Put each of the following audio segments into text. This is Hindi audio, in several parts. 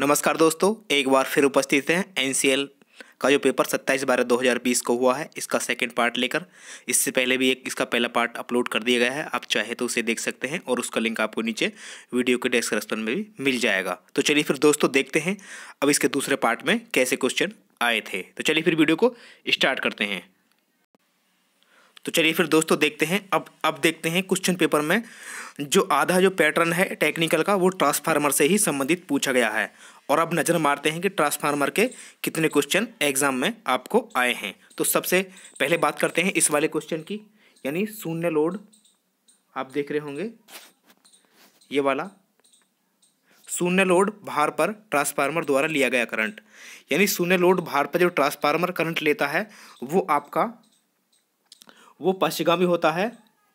नमस्कार दोस्तों एक बार फिर उपस्थित हैं एन का जो पेपर 27 बारह 2020 को हुआ है इसका सेकंड पार्ट लेकर इससे पहले भी एक इसका पहला पार्ट अपलोड कर दिया गया है आप चाहे तो उसे देख सकते हैं और उसका लिंक आपको नीचे वीडियो के डिस्क्रिप्शन में भी मिल जाएगा तो चलिए फिर दोस्तों देखते हैं अब इसके दूसरे पार्ट में कैसे क्वेश्चन आए थे तो चलिए फिर वीडियो को स्टार्ट करते हैं तो चलिए फिर दोस्तों देखते हैं अब अब देखते हैं क्वेश्चन पेपर में जो आधा जो पैटर्न है टेक्निकल का वो ट्रांसफार्मर से ही संबंधित पूछा गया है और अब नज़र मारते हैं कि ट्रांसफार्मर के कितने क्वेश्चन एग्जाम में आपको आए हैं तो सबसे पहले बात करते हैं इस वाले क्वेश्चन की यानी शून्य लोड आप देख रहे होंगे ये वाला शून्य लोड भार पर ट्रांसफार्मर द्वारा लिया गया करंट यानी शून्य लोड भार पर जो ट्रांसफार्मर करंट लेता है वो आपका वो पश्चिगामी होता है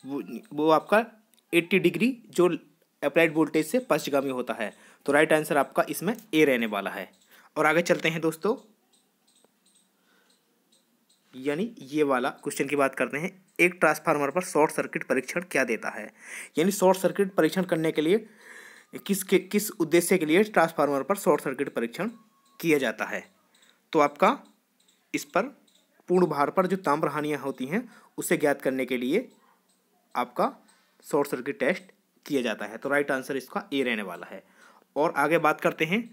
वो वो आपका एट्टी डिग्री जो अप्लाइड वोल्टेज से पश्चिगामी होता है तो राइट आंसर आपका इसमें ए रहने वाला है और आगे चलते हैं दोस्तों यानी ये वाला क्वेश्चन की बात करते हैं एक ट्रांसफार्मर पर शॉर्ट सर्किट परीक्षण क्या देता है यानी शॉर्ट सर्किट परीक्षण करने के लिए किस के, किस उद्देश्य के लिए ट्रांसफार्मर पर शॉर्ट सर्किट परीक्षण किया जाता है तो आपका इस पर पूर्ण भार पर जो ताम्रहानियाँ होती हैं उसे ज्ञात करने के लिए आपका शॉर्ट सर्किट टेस्ट किया जाता है तो राइट आंसर इसका ए रहने वाला है और आगे बात करते हैं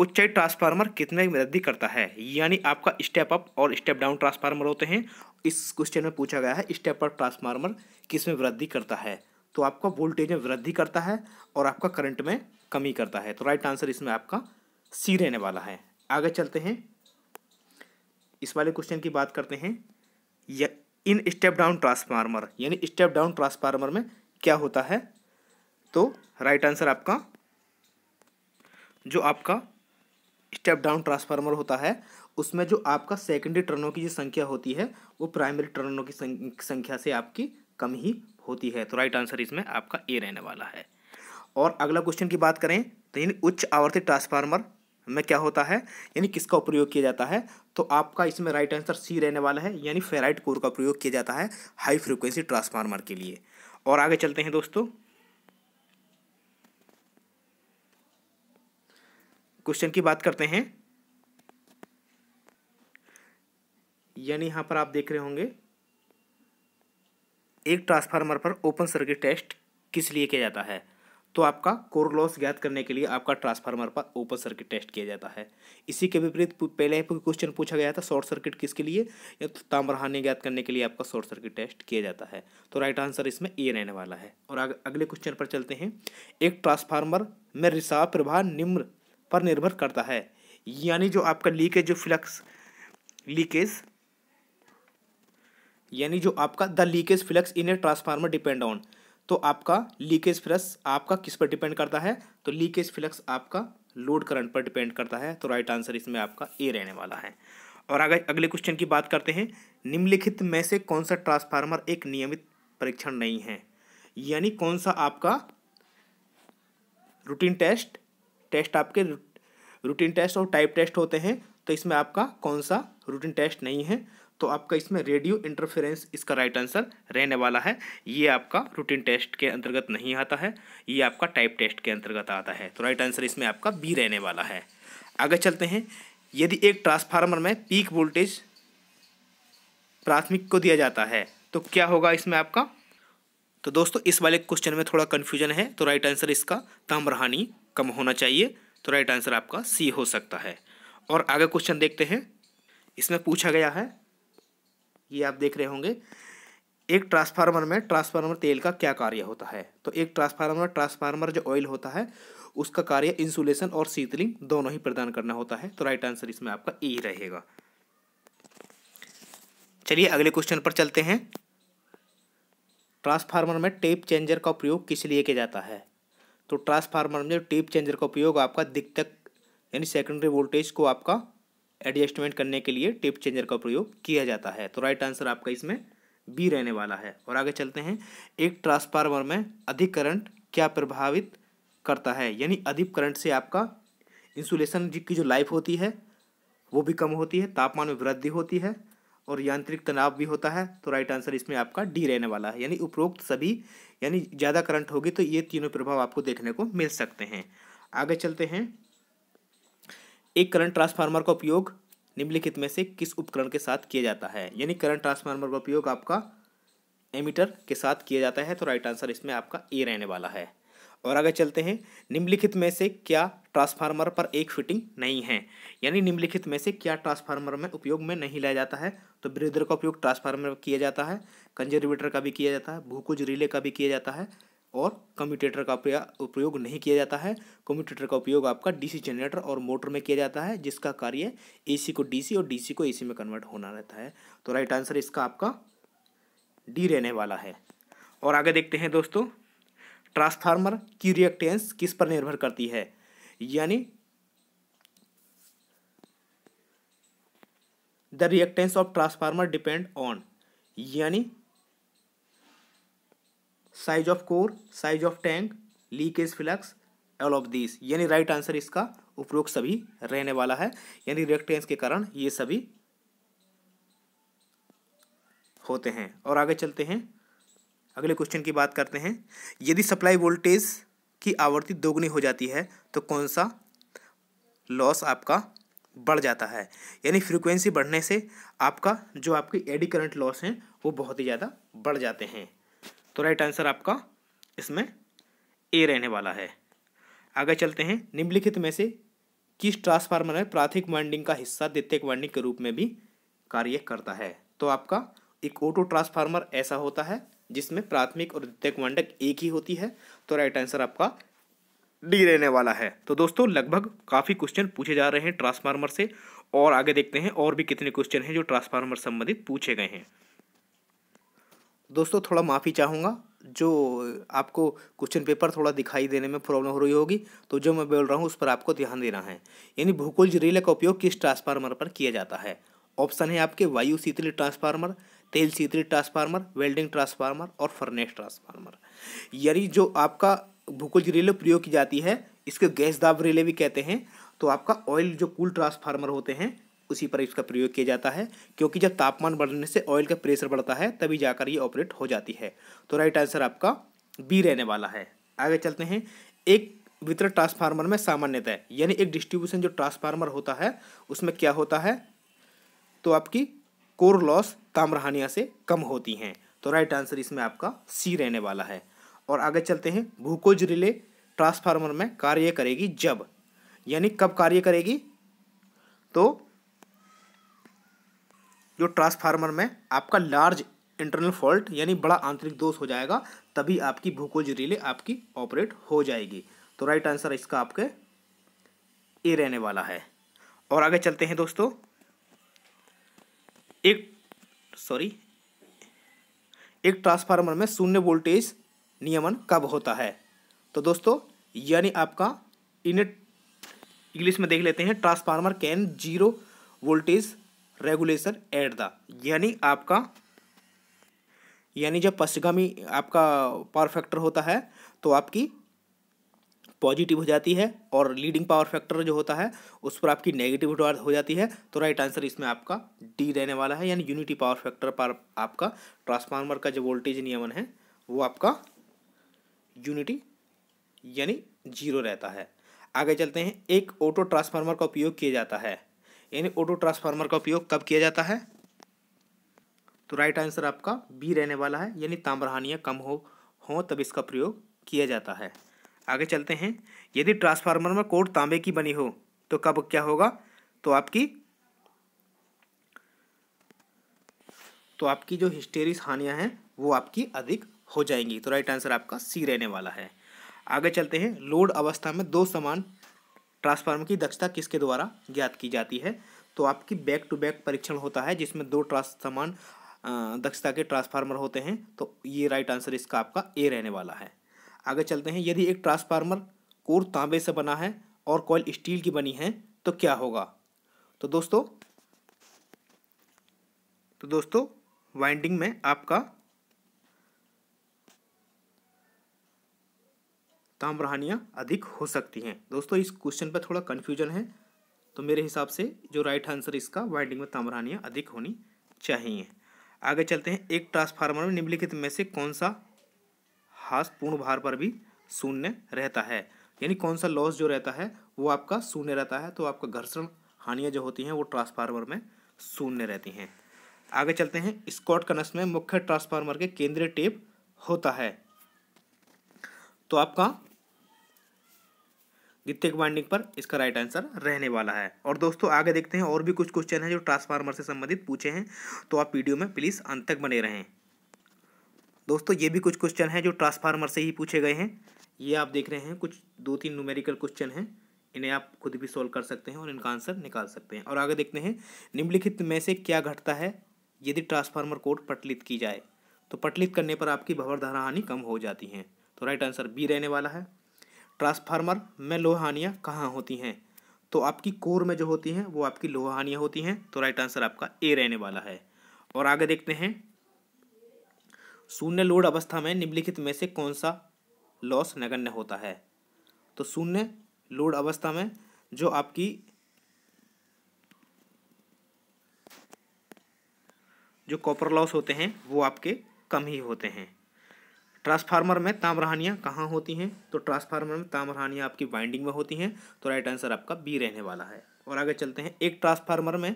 उच्चाई ट्रांसफार्मर कितने में वृद्धि करता है यानी आपका स्टेप अप और स्टेप डाउन ट्रांसफार्मर होते हैं इस क्वेश्चन में पूछा गया है स्टेप अप ट्रांसफार्मर किस में वृद्धि करता है तो आपका वोल्टेज में वृद्धि करता है और आपका करंट में कमी करता है तो राइट आंसर इसमें आपका सी रहने वाला है आगे चलते हैं इस वाले क्वेश्चन की बात करते हैं इन स्टेप डाउन ट्रांसफार्मर यानी स्टेप डाउन ट्रांसफार्मर में क्या होता है तो राइट आंसर आपका जो आपका स्टेप डाउन ट्रांसफार्मर होता है उसमें जो आपका सेकेंडरी टर्नों की जो संख्या होती है वो प्राइमरी टर्नों की संख्या से आपकी कम ही होती है तो राइट आंसर इसमें आपका ए रहने वाला है और अगला क्वेश्चन की बात करें तो यानी उच्च आवर्ती ट्रांसफार्मर में क्या होता है यानी किसका प्रयोग किया जाता है तो आपका इसमें राइट आंसर सी रहने वाला है यानी फेराइट कोर का प्रयोग किया जाता है हाई फ्रिक्वेंसी ट्रांसफार्मर के लिए और आगे चलते हैं दोस्तों क्वेश्चन की बात करते हैं यानी यहां पर आप देख रहे होंगे एक ट्रांसफार्मर पर ओपन सर्किट टेस्ट किस लिए किया जाता है तो आपका कोर लॉस ज्ञात करने के लिए आपका ट्रांसफार्मर पर ओपन सर्किट टेस्ट किया जाता है इसी के विपरीत पहले आपको क्वेश्चन पूछा गया था शॉर्ट सर्किट किसके लिए या तो ताम्रहानि ज्ञात करने के लिए आपका शॉर्ट सर्किट टेस्ट किया जाता है तो राइट आंसर इसमें ए रहने वाला है और अगले क्वेश्चन पर चलते हैं एक ट्रांसफार्मर में रिसाव प्रभाव निम्न पर निर्भर करता है यानी जो आपका लीकेज जो फ्लक्स लीकेज यानी जो आपका the leakage flux in a transformer depend on तो आपका लीकेज फ्लक्स आपका किस पर डिपेंड करता है तो लीकेज फ्लक्स आपका लोड करंट पर डिपेंड करता है तो राइट आंसर इसमें आपका ए रहने वाला है और अगर अगले क्वेश्चन की बात करते हैं निम्नलिखित में से कौन सा ट्रांसफार्मर एक नियमित परीक्षण नहीं है यानी कौन सा आपका रूटीन टेस्ट टेस्ट आपके रूटीन टेस्ट और टाइप टेस्ट होते हैं तो इसमें आपका कौन सा रूटीन टेस्ट नहीं है तो आपका इसमें रेडियो इंटरफेरेंस इसका राइट आंसर रहने वाला है ये आपका रूटीन टेस्ट के अंतर्गत नहीं आता है ये आपका टाइप टेस्ट के अंतर्गत आता है तो राइट आंसर इसमें आपका बी रहने वाला है आगे चलते हैं यदि एक ट्रांसफार्मर में पीक वोल्टेज प्राथमिक को दिया जाता है तो क्या होगा इसमें आपका तो दोस्तों इस वाले क्वेश्चन में थोड़ा कन्फ्यूजन है तो राइट आंसर इसका ताम्रहानी कम होना चाहिए तो राइट आंसर आपका सी हो सकता है और आगे क्वेश्चन देखते हैं इसमें पूछा गया है ये आप देख रहे होंगे एक ट्रांसफार्मर में ट्रांसफार्मर तेल का क्या कार्य होता है तो एक ट्रांसफार्मर ट्रांसफार्मर जो ऑयल होता है उसका कार्य इंसुलेशन और शीतलिंग दोनों ही प्रदान करना होता है तो राइट आंसर इसमें आपका ई रहेगा चलिए अगले क्वेश्चन पर चलते हैं ट्रांसफार्मर में टेप चेंजर का उपयोग किस लिए किया जाता है तो ट्रांसफार्मर में टेप चेंजर का उपयोग आपका दिक्कत यानी सेकेंडरी वोल्टेज को आपका एडजस्टमेंट करने के लिए टेप चेंजर का प्रयोग किया जाता है तो राइट आंसर आपका इसमें बी रहने वाला है और आगे चलते हैं एक ट्रांसफार्मर में अधिक करंट क्या प्रभावित करता है यानी अधिक करंट से आपका इंसुलेशन की जो लाइफ होती है वो भी कम होती है तापमान में वृद्धि होती है और यांत्रिक तनाव भी होता है तो राइट आंसर इसमें आपका डी रहने वाला है यानी उपरोक्त सभी यानी ज़्यादा करंट होगी तो ये तीनों प्रभाव आपको देखने को मिल सकते हैं आगे चलते हैं एक करंट ट्रांसफार्मर का उपयोग निम्नलिखित में से किस उपकरण के साथ किया जाता है यानी करंट ट्रांसफार्मर का उपयोग आपका एमीटर के साथ किया जाता है तो राइट आंसर इसमें आपका ए रहने वाला है और आगे चलते हैं निम्नलिखित में से क्या ट्रांसफार्मर पर एक फिटिंग नहीं है यानी निम्नलिखित में से क्या ट्रांसफार्मर में उपयोग में नहीं लाया जाता है तो ब्रेदर का उपयोग ट्रांसफार्मर किया जाता है कंजर्वेटर का भी किया जाता है भूकुज रिले का भी किया जाता है और कम्यूटेटर का उपयोग नहीं किया जाता है कम्यूटेटर का उपयोग आपका डीसी जनरेटर और मोटर में किया जाता है जिसका कार्य एसी को डीसी और डीसी को एसी में कन्वर्ट होना रहता है तो राइट आंसर इसका आपका डी रहने वाला है और आगे देखते हैं दोस्तों ट्रांसफार्मर की रिएक्टेंस किस पर निर्भर करती है यानी the reactance of transformer depend on यानी size of core size of tank leakage flux all of this यानी राइट आंसर इसका उपरोक्त सभी रहने वाला है यानी रिएक्टेंस के कारण ये सभी होते हैं और आगे चलते हैं अगले क्वेश्चन की बात करते हैं यदि सप्लाई वोल्टेज की आवृत्ति दोगुनी हो जाती है तो कौन सा लॉस आपका बढ़ जाता है यानी फ्रीक्वेंसी बढ़ने से आपका जो आपके एडी करंट लॉस हैं वो बहुत ही ज़्यादा बढ़ जाते हैं तो राइट आंसर आपका इसमें ए रहने वाला है आगे चलते हैं निम्नलिखित में से किस ट्रांसफार्मर में प्राथमिक वाइंडिंग का हिस्सा द्वितीयक वाइंडिंग के रूप में भी कार्य करता है तो आपका एक ऑटो ट्रांसफार्मर ऐसा होता है जिसमें प्राथमिक और द्वितीयक वाइंडक एक ही होती है तो राइट आंसर आपका डी रहने वाला है तो दोस्तों लगभग काफ़ी क्वेश्चन पूछे जा रहे हैं ट्रांसफार्मर से और आगे देखते हैं और भी कितने क्वेश्चन हैं जो ट्रांसफार्मर संबंधित पूछे गए हैं दोस्तों थोड़ा माफ़ी चाहूँगा जो आपको क्वेश्चन पेपर थोड़ा दिखाई देने में प्रॉब्लम हो रही होगी तो जो मैं बोल रहा हूँ उस पर आपको ध्यान देना है यानी भूकुल रिले का उपयोग किस ट्रांसफार्मर पर किया जाता है ऑप्शन है आपके वायु शीतली ट्रांसफार्मर तेल शीतली ट्रांसफार्मर वेल्डिंग ट्रांसफार्मर और फर्नेस ट्रांसफार्मर यानी जो आपका भूकुल रिले प्रयोग की जाती है इसके गैस दाब रिले भी कहते हैं तो आपका ऑयल जो कूल ट्रांसफार्मर होते हैं उसी पर इसका प्रयोग किया जाता है क्योंकि जब तापमान बढ़ने से ऑयल का प्रेशर बढ़ता है तभी जाकर ये ऑपरेट हो जाती है तो राइट आंसर आपका बी रहने वाला है आगे चलते हैं एक वितरण ट्रांसफार्मर में सामान्यतः यानी एक डिस्ट्रीब्यूशन जो ट्रांसफार्मर होता है उसमें क्या होता है तो आपकी कोर लॉस ताम्रहानिया से कम होती हैं तो राइट आंसर इसमें आपका सी रहने वाला है और आगे चलते हैं भूकोज रिले ट्रांसफार्मर में कार्य करेगी जब यानी कब कार्य करेगी तो जो ट्रांसफार्मर में आपका लार्ज इंटरनल फॉल्ट यानी बड़ा आंतरिक दोष हो जाएगा तभी आपकी भूकोज रिले आपकी ऑपरेट हो जाएगी तो राइट आंसर इसका आपके ए रहने वाला है और आगे चलते हैं दोस्तों एक सॉरी एक ट्रांसफार्मर में शून्य वोल्टेज नियमन कब होता है तो दोस्तों यानी आपका इन इंग्लिश में देख लेते हैं transformer can zero voltage regulation at the यानी आपका यानी जब पश्चिगामी आपका पावर फैक्टर होता है तो आपकी पॉजिटिव हो जाती है और लीडिंग पावर फैक्टर जो होता है उस पर आपकी नेगेटिव हो जाती है तो राइट आंसर इसमें आपका डी रहने वाला है यानी यूनिटी पावर फैक्टर पर आपका ट्रांसफार्मर का जो वोल्टेज नियमन है वो आपका यूनिटी यानी जीरो रहता है आगे चलते हैं एक ऑटो ट्रांसफार्मर का उपयोग किया जाता है यानी ऑटो ट्रांसफार्मर का उपयोग कब किया जाता है तो राइट आंसर आपका बी रहने वाला है यानी ताम्रहानियाँ कम हो हो तब इसका प्रयोग किया जाता है आगे चलते हैं यदि ट्रांसफार्मर में कोट तांबे की बनी हो तो कब क्या होगा तो आपकी तो आपकी जो हिस्टेरिस हानियाँ हैं वो आपकी अधिक हो जाएंगी तो राइट आंसर आपका सी रहने वाला है आगे चलते हैं लोड अवस्था में दो समान ट्रांसफार्मर की दक्षता किसके द्वारा ज्ञात की जाती है तो आपकी बैक टू बैक परीक्षण होता है जिसमें दो ट्रांस समान दक्षता के ट्रांसफार्मर होते हैं तो ये राइट आंसर इसका आपका ए रहने वाला है आगे चलते हैं यदि एक ट्रांसफार्मर कोर तांबे से बना है और कॉयल स्टील की बनी है तो क्या होगा तो दोस्तों तो दोस्तों वाइंडिंग में आपका ताम्रहानियाँ अधिक हो सकती हैं दोस्तों इस क्वेश्चन पर थोड़ा कन्फ्यूजन है तो मेरे हिसाब से जो राइट आंसर इसका वाइंडिंग में ताम्रहानियाँ अधिक होनी चाहिए आगे चलते हैं एक ट्रांसफार्मर में निम्नलिखित में से कौन सा हास पूर्ण भार पर भी शून्य रहता है यानी कौन सा लॉस जो रहता है वो आपका शून्य रहता है तो आपका घर्षण हानियाँ जो होती हैं वो ट्रांसफार्मर में शून्य रहती हैं आगे चलते हैं स्कॉट कनस में मुख्य ट्रांसफार्मर के केंद्रीय टेप होता है तो आपका द्वितीय बाइंडिंग पर इसका राइट आंसर रहने वाला है और दोस्तों आगे देखते हैं और भी कुछ क्वेश्चन हैं जो ट्रांसफार्मर से संबंधित पूछे हैं तो आप वीडियो में प्लीज़ अंत तक बने रहें दोस्तों ये भी कुछ क्वेश्चन हैं जो ट्रांसफार्मर से ही पूछे गए हैं ये आप देख रहे हैं कुछ दो तीन न्यूमेरिकल क्वेश्चन हैं इन्हें आप खुद भी सॉल्व कर सकते हैं और इनका आंसर निकाल सकते हैं और आगे देखते हैं निम्नलिखित में से क्या घटता है यदि ट्रांसफार्मर कोड प्रचलित की जाए तो प्रचलित करने पर आपकी भवर धारा हानि कम हो जाती है तो राइट आंसर बी रहने वाला है ट्रांसफार्मर में लोहानियाँ कहाँ होती हैं तो आपकी कोर में जो होती हैं वो आपकी लोहानियाँ होती हैं तो राइट आंसर आपका ए रहने वाला है और आगे देखते हैं शून्य लोड अवस्था में निम्नलिखित में से कौन सा लॉस नगण्य होता है तो शून्य लोड अवस्था में जो आपकी जो कॉपर लॉस होते हैं वो आपके कम ही होते हैं ट्रांसफार्मर में ताम्रहानियाँ कहाँ होती हैं तो ट्रांसफार्मर में ताम्रहानियाँ आपकी वाइंडिंग में होती हैं तो राइट आंसर आपका बी रहने वाला है और आगे चलते हैं एक ट्रांसफार्मर में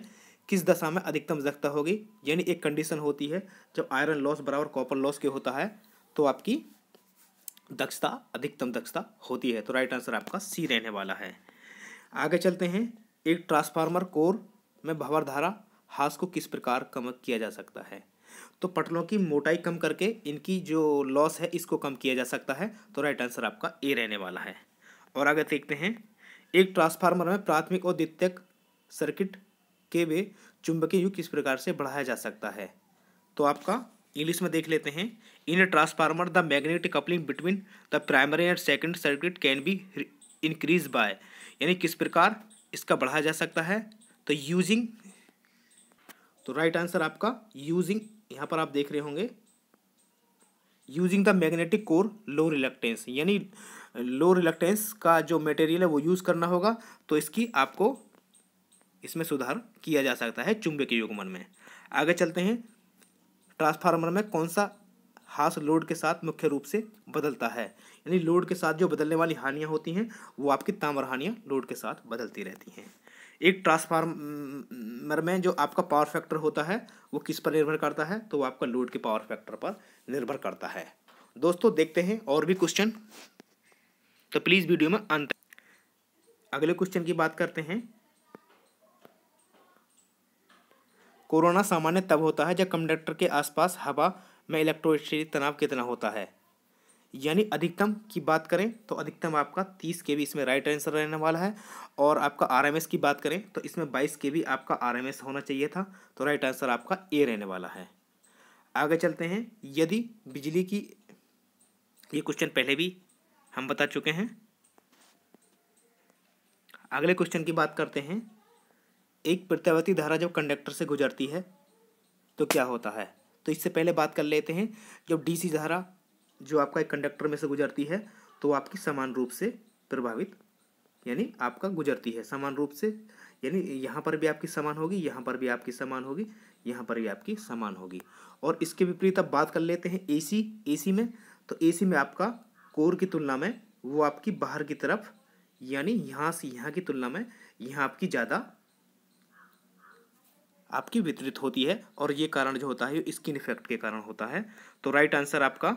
किस दशा में अधिकतम जख्ता होगी यानी एक कंडीशन होती है जब आयरन लॉस बराबर कॉपर लॉस के होता है तो आपकी दक्षता अधिकतम दक्षता होती है तो राइट आंसर आपका सी रहने वाला है आगे चलते हैं एक ट्रांसफार्मर कोर में भंवर धारा हास को किस प्रकार कम किया जा सकता है तो पटलों की मोटाई कम करके इनकी जो लॉस है इसको कम किया जा सकता है तो राइट आंसर आपका ए रहने वाला है और आगे देखते हैं एक ट्रांसफार्मर में प्राथमिक और द्वितीयक सर्किट के वे चुंबकीय युग किस प्रकार से बढ़ाया जा सकता है तो आपका इंग्लिश में देख लेते हैं in transformer the magnetic coupling between the primary and second circuit can be increase by यानी किस प्रकार इसका बढ़ाया जा सकता है तो यूजिंग तो राइट आंसर आपका यूजिंग यहाँ पर आप देख रहे होंगे using the magnetic core low reluctance यानी लो रिलक्टेंस का जो मटेरियल है वो यूज़ करना होगा तो इसकी आपको इसमें सुधार किया जा सकता है चुंबकीय युगमन में आगे चलते हैं ट्रांसफार्मर में कौन सा हास लोड के साथ मुख्य रूप से बदलता है यानी लोड के साथ जो बदलने वाली हानियाँ होती हैं वो आपकी ताम्र हानियाँ लोड के साथ बदलती रहती हैं एक ट्रांसफार्मर में जो आपका पावर फैक्टर होता है वो किस पर निर्भर करता है तो वो आपका लोड के पावर फैक्टर पर निर्भर करता है दोस्तों देखते हैं और भी क्वेश्चन तो प्लीज़ वीडियो में अंत अगले क्वेश्चन की बात करते हैं कोरोना सामान्य तब होता है जब कंडक्टर के आसपास हवा में इलेक्ट्रोस्टेटिक तनाव कितना होता है यानी अधिकतम की बात करें तो अधिकतम आपका तीस के बी इसमें राइट आंसर रहने वाला है और आपका आर की बात करें तो इसमें बाईस के बी आपका आर होना चाहिए था तो राइट आंसर आपका ए रहने वाला है आगे चलते हैं यदि बिजली की ये क्वेश्चन पहले भी हम बता चुके हैं अगले क्वेश्चन की बात करते हैं एक प्रत्यावर्ती धारा जब कंडक्टर से गुजरती है तो क्या होता है तो इससे पहले बात कर लेते हैं जब डीसी धारा जो आपका एक कंडक्टर में से गुजरती है तो आपकी समान रूप से प्रभावित यानी आपका गुजरती है समान रूप से यानी यहाँ पर भी आपकी समान होगी यहाँ पर भी आपकी समान होगी यहाँ पर भी आपकी समान होगी और इसके विपरीत अब बात कर लेते हैं एसी एसी में तो एसी में आपका कोर की तुलना में वो आपकी बाहर की तरफ यानी यहाँ से यहाँ की तुलना में यहाँ आपकी ज़्यादा आपकी वितरित होती है और ये कारण जो होता है स्किन इफेक्ट के कारण होता है तो राइट आंसर आपका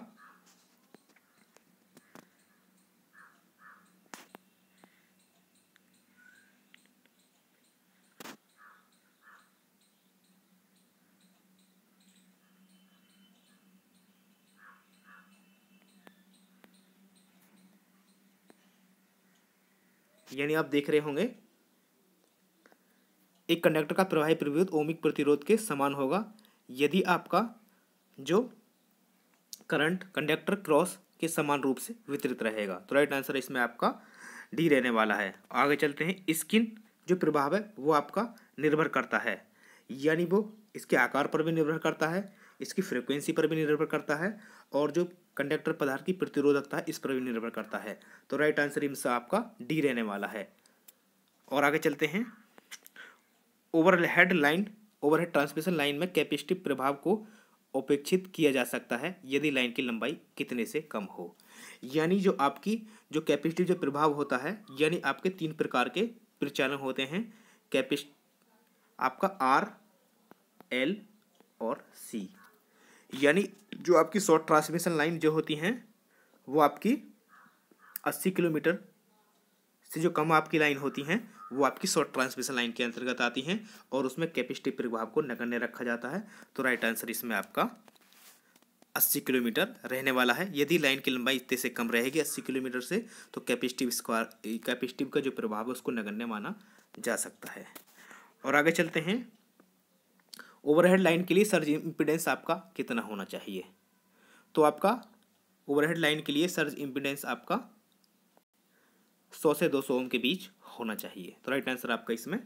यानी आप देख रहे होंगे एक कंडक्टर का प्रवाही प्रतिरोध ओमिक प्रतिरोध के समान होगा यदि आपका जो करंट कंडक्टर क्रॉस के समान रूप से वितरित रहेगा तो राइट आंसर इसमें आपका डी रहने वाला है आगे चलते हैं स्किन जो प्रभाव है वो आपका निर्भर करता है यानी वो इसके आकार पर भी निर्भर करता है इसकी फ्रिक्वेंसी पर भी निर्भर करता है और जो कंडक्टर पदार्थ की प्रतिरोधकता है इस पर भी निर्भर करता है तो राइट आंसर इनसे आपका डी रहने वाला है और आगे चलते हैं overhead line overhead transmission line में कैपेसिटिव प्रभाव को उपेक्षित किया जा सकता है यदि लाइन की लंबाई कितने से कम हो यानी जो आपकी जो कैपेसिटिव जो प्रभाव होता है यानी आपके तीन प्रकार के प्रचालन होते हैं कैपेस आपका आर एल और सी यानी जो आपकी शॉर्ट ट्रांसमिशन लाइन जो होती हैं वो आपकी अस्सी किलोमीटर से जो कम आपकी लाइन होती हैं वो आपकी शॉर्ट ट्रांसमिशन लाइन के अंतर्गत आती हैं और उसमें कैपेसिटी प्रभाव को नगण्य रखा जाता है तो राइट आंसर इसमें आपका अस्सी किलोमीटर रहने वाला है यदि लाइन की लंबाई इतने से कम रहेगी अस्सी किलोमीटर से तो कैपेसिटिव स्क्वायर कैपेसिटिव का जो प्रभाव है उसको नगण्य माना जा सकता है और आगे चलते हैं ओवरहेड लाइन के लिए सर्ज इम्पिडेंस आपका कितना होना चाहिए तो आपका ओवरहेड लाइन के लिए सर्ज इम्पिडेंस आपका 100 से 200 ओम के बीच होना चाहिए तो राइट आंसर आपका इसमें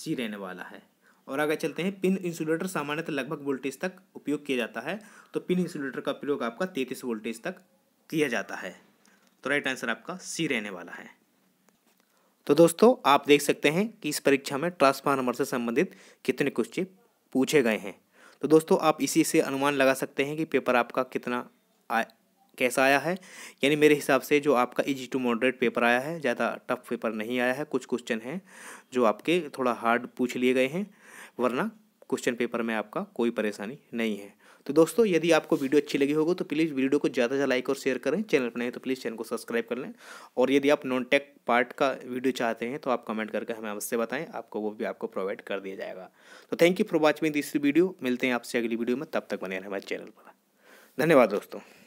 सी रहने वाला है और आगे चलते हैं पिन इंसुलेटर सामान्यतः लगभग वोल्टेज तक उपयोग किया जाता है तो पिन इंसुलेटर का प्रयोग आपका तैंतीस वोल्टेज तक किया जाता है तो राइट आंसर आपका सी रहने वाला है तो दोस्तों आप देख सकते हैं कि इस परीक्षा में ट्रांसफार्मर से संबंधित कितने क्वेश्चन पूछे गए हैं तो दोस्तों आप इसी से अनुमान लगा सकते हैं कि पेपर आपका कितना आ, कैसा आया है यानी मेरे हिसाब से जो आपका इजी टू मॉडरेट पेपर आया है ज़्यादा टफ पेपर नहीं आया है कुछ क्वेश्चन हैं जो आपके थोड़ा हार्ड पूछ लिए गए हैं वरना क्वेश्चन पेपर में आपका कोई परेशानी नहीं है तो दोस्तों यदि आपको वीडियो अच्छी लगी होगी तो प्लीज़ वीडियो को ज़्यादा से लाइक और शेयर करें चैनल पर नहीं तो प्लीज़ चैनल को सब्सक्राइब कर लें और यदि आप नॉन टेक पार्ट का वीडियो चाहते हैं तो आप कमेंट करके हमें अवश्य बताएं आपको वो भी आपको प्रोवाइड कर दिया जाएगा तो thank you for watching this video मिलते हैं आपसे अगली वीडियो में तब तक बने रहें हमारे चैनल पर धन्यवाद दोस्तों